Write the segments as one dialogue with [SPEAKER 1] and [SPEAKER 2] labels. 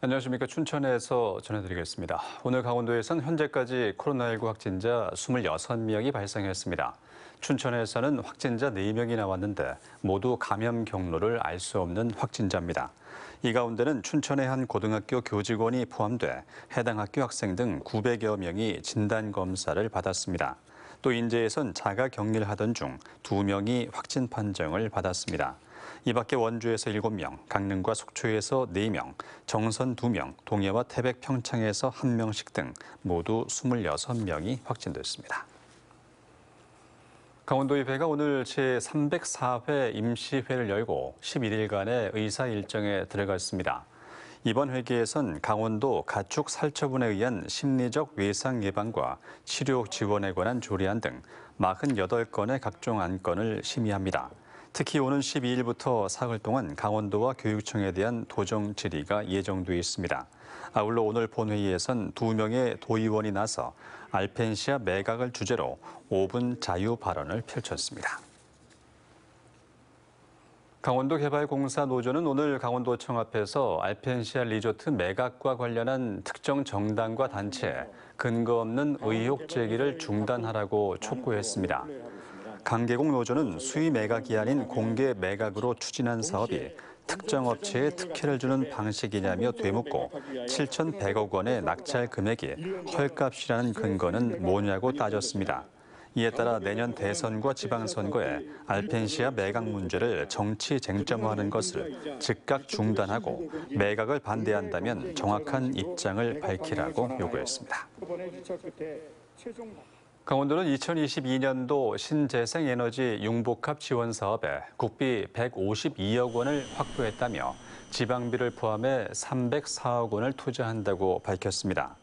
[SPEAKER 1] 안녕하십니까 춘천에서 전해드리겠습니다. 오늘 강원도에선 현재까지 코로나19 확진자 26명이 발생했습니다. 춘천에서는 확진자 4명이 나왔는데 모두 감염 경로를 알 수 없는 확진자입니다. 이 가운데는 춘천의 한 고등학교 교직원이 포함돼 해당 학교 학생 등 900여 명이 진단검사를 받았습니다. 또 인제에선 자가 격리를 하던 중 두 명이 확진 판정을 받았습니다. 이 밖에 원주에서 7명, 강릉과 속초에서 4명, 정선 2명, 동해와 태백 평창에서 1명씩 등 모두 26명이 확진됐습니다. 강원도의회가 오늘 제304회 임시회를 열고 11일간의 의사 일정에 들어갔습니다. 이번 회기에선 강원도 가축 살처분에 의한 심리적 외상 예방과 치료 지원에 관한 조례안 등 48건의 각종 안건을 심의합니다. 특히 오는 12일부터 사흘 동안 강원도와 교육청에 대한 도정 질의가 예정돼 있습니다. 아울러 오늘 본회의에선 두 명의 도의원이 나서 알펜시아 매각을 주제로 5분 자유 발언을 펼쳤습니다. 강원도개발공사 노조는 오늘 강원도청 앞에서 알펜시아 리조트 매각과 관련한 특정 정당과 단체 근거 없는 의혹 제기를 중단하라고 촉구했습니다. 강계공 노조는 수의 매각이 아닌 공개 매각으로 추진한 사업이 특정 업체에 특혜를 주는 방식이냐며 되묻고 7,100억 원의 낙찰 금액이 헐값이라는 근거는 뭐냐고 따졌습니다. 이에 따라 내년 대선과 지방선거에 알펜시아 매각 문제를 정치 쟁점화하는 것을 즉각 중단하고 매각을 반대한다면 정확한 입장을 밝히라고 요구했습니다. 강원도는 2022년도 신재생에너지 융복합 지원 사업에 국비 152억 원을 확보했다며 지방비를 포함해 304억 원을 투자한다고 밝혔습니다.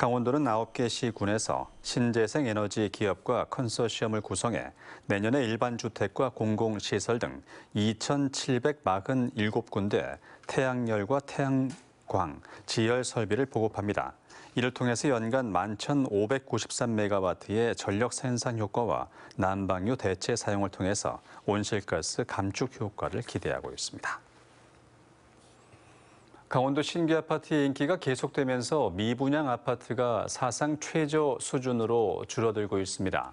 [SPEAKER 1] 강원도는 9개 시군에서 신재생 에너지 기업과 컨소시엄을 구성해 내년에 일반 주택과 공공시설 등 2,747군데 태양열과 태양광, 지열 설비를 보급합니다. 이를 통해서 연간 11,593메가와트의 전력 생산 효과와 난방유 대체 사용을 통해서 온실가스 감축 효과를 기대하고 있습니다. 강원도 신규 아파트의 인기가 계속되면서 미분양 아파트가 사상 최저 수준으로 줄어들고 있습니다.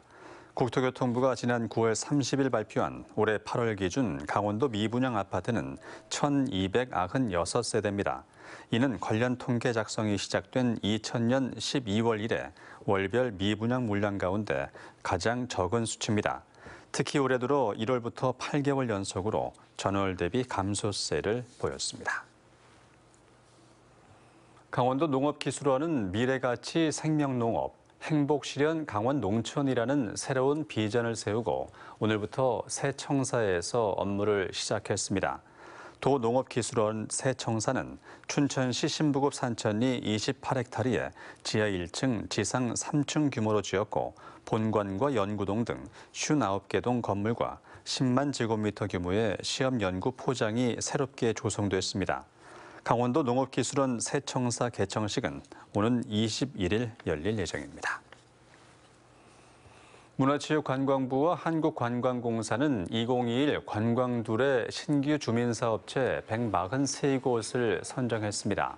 [SPEAKER 1] 국토교통부가 지난 9월 30일 발표한 올해 8월 기준 강원도 미분양 아파트는 1,296세대입니다. 이는 관련 통계 작성이 시작된 2000년 12월 이래 월별 미분양 물량 가운데 가장 적은 수치입니다. 특히 올해 들어 1월부터 8개월 연속으로 전월 대비 감소세를 보였습니다. 강원도 농업기술원은 미래가치 생명농업, 행복실현 강원 농촌이라는 새로운 비전을 세우고 오늘부터 새 청사에서 업무를 시작했습니다. 도농업기술원 새 청사는 춘천시 신부급 산천리 28헥타리에 지하 1층, 지상 3층 규모로 지었고 본관과 연구동 등 59개 동 건물과 10만 제곱미터 규모의 시험연구 포장이 새롭게 조성됐습니다. 강원도 농업기술원 새청사 개청식은 오는 21일 열릴 예정입니다. 문화체육관광부와 한국관광공사는 2021 관광둘의 신규 주민사업체 143곳을 선정했습니다.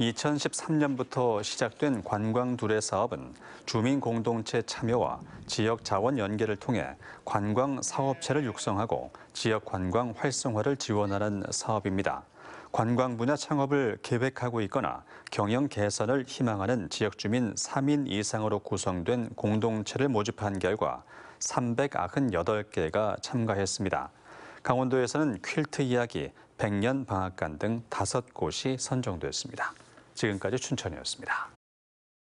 [SPEAKER 1] 2013년부터 시작된 관광둘의 사업은 주민 공동체 참여와 지역 자원 연계를 통해 관광 사업체를 육성하고 지역 관광 활성화를 지원하는 사업입니다. 관광 분야 창업을 계획하고 있거나 경영 개선을 희망하는 지역 주민 3인 이상으로 구성된 공동체를 모집한 결과 398개가 참가했습니다. 강원도에서는 퀼트 이야기, 백년 방앗간 등 다섯 곳이 선정됐습니다. 지금까지 춘천이었습니다.